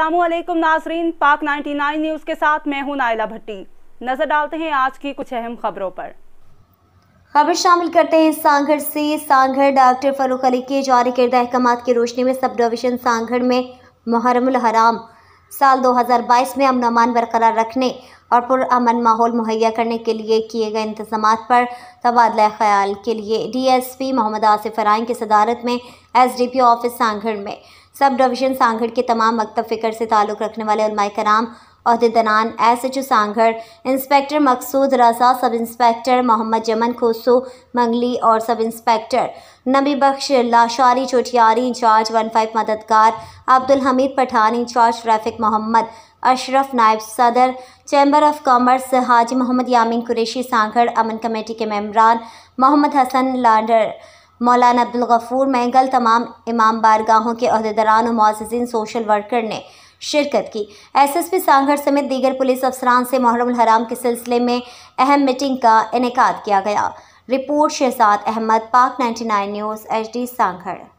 असलकुम नाजरीन पाक 99 न्यूज़ के साथ मैं हूं नायला भट्टी नज़र डालते हैं आज की कुछ अहम खबरों पर खबर शामिल करते हैं सांगढ़ से सांगढ़ डॉक्टर फरूक अली के जारी करदा अहकाम की रोशनी में सब डिवीज़न सांगढ़ में मुहरम हराम साल 2022 में अमन अमान बरकरार रखने और पुरान माहौल मुहैया करने के लिए किए गए इंतजाम पर तबादला ख्याल के लिए डीएसपी मोहम्मद आसिफ राइन की सदारत में एसडीपी ऑफिस सांगढ़ में सब डिवीज़न सांगढ़ के तमाम मकतब फ़िक्र से ताल्लुक़ रखने वाले कराम अहदेदनान S H Sanghar inspector Maqsood Raza sub inspector Mohammad जमन खोसो मंगली और sub inspector Nabi Bakhsh Lashari Chotiyari incharge one five मददगार अब्दुल हमीद पठान इंचार्ज ट्रैफिक मोहम्मद अशरफ नायब सदर chamber of commerce Haji Muhammad Yameen Qureshi Sanghar अमन कमेटी के मम्बरान मोहम्मद हसन लांडर मौलाना अब्दुल गफूर मैंगल तमाम इमाम बारगाहों के अहदेदारान और मोजिन सोशल वर्कर ने शिरकत की एसएसपी सांगढ़ समेत दीगर पुलिस अफसरान से मोहरम हराम के सिलसिले में अहम मीटिंग का इनका किया गया रिपोर्ट शहजाद अहमद पाक 99 न्यूज़ एच डी सांगढ़